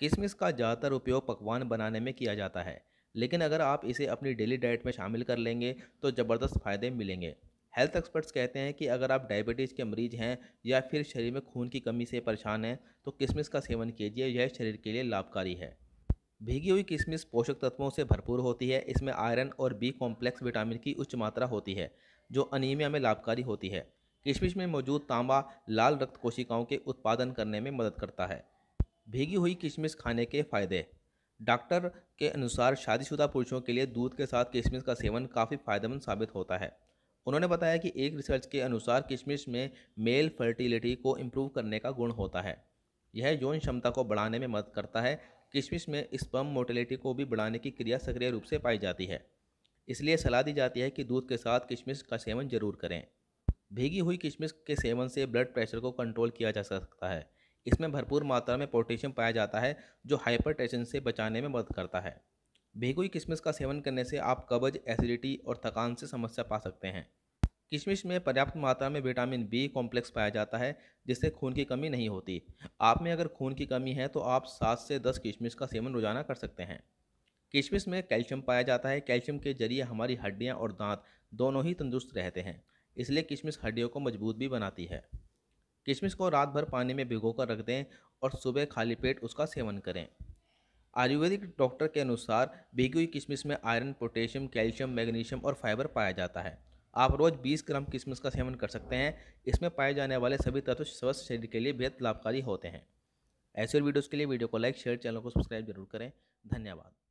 किशमिश का ज़्यादातर उपयोग पकवान बनाने में किया जाता है लेकिन अगर आप इसे अपनी डेली डाइट में शामिल कर लेंगे तो ज़बरदस्त फ़ायदे मिलेंगे हेल्थ एक्सपर्ट्स कहते हैं कि अगर आप डायबिटीज़ के मरीज हैं या फिर शरीर में खून की कमी से परेशान हैं तो किशमिश का सेवन कीजिए यह शरीर के लिए लाभकारी है भीगी हुई किशमिश पोषक तत्वों से भरपूर होती है इसमें आयरन और बी कॉम्प्लेक्स विटामिन की उच्च मात्रा होती है जो अनीमिया में लाभकारी होती है किशमिश में मौजूद तांबा लाल रक्त कोशिकाओं के उत्पादन करने में मदद करता है भीगी हुई किशमिश खाने के फ़ायदे डॉक्टर के अनुसार शादीशुदा पुरुषों के लिए दूध के साथ किशमिश का सेवन काफ़ी फ़ायदेमंद साबित होता है उन्होंने बताया कि एक रिसर्च के अनुसार किशमिश में मेल फर्टिलिटी को इम्प्रूव करने का गुण होता है यह यौन क्षमता को बढ़ाने में मदद करता है किशमिश में स्पम मोटिलिटी को भी बढ़ाने की क्रिया सक्रिय रूप से पाई जाती है इसलिए सलाह दी जाती है कि दूध के साथ किशमिश का सेवन जरूर करें भीगी हुई किशमिश के सेवन से ब्लड प्रेशर को कंट्रोल किया जा सकता है इसमें भरपूर मात्रा में पोटेशियम पाया जाता है जो हाइपर से बचाने में मदद करता है भीगोई किशमिश का सेवन करने से आप कब्ज एसिडिटी और थकान से समस्या पा सकते हैं किशमिश में पर्याप्त मात्रा में विटामिन बी कॉम्प्लेक्स पाया जाता है जिससे खून की कमी नहीं होती आप में अगर खून की कमी है तो आप सात से दस किशमिश का सेवन रोजाना कर सकते हैं किशमिश में कैल्शियम पाया जाता है कैल्शियम के जरिए हमारी हड्डियाँ और दांत दोनों ही तंदुरुस्त रहते हैं इसलिए किशमिश हड्डियों को मजबूत भी बनाती है किशमिश को रात भर पानी में कर रख दें और सुबह खाली पेट उसका सेवन करें आयुर्वेदिक डॉक्टर के अनुसार भीगी हुई किशमिश में आयरन पोटेशियम कैल्शियम मैग्नीशियम और फाइबर पाया जाता है आप रोज़ 20 ग्राम किशमिश का सेवन कर सकते हैं इसमें पाए जाने वाले सभी तत्व स्वस्थ शरीर के लिए बेहद लाभकारी होते हैं ऐसे वीडियोज़ के लिए वीडियो को लाइक शेयर चैनल को सब्सक्राइब जरूर करें धन्यवाद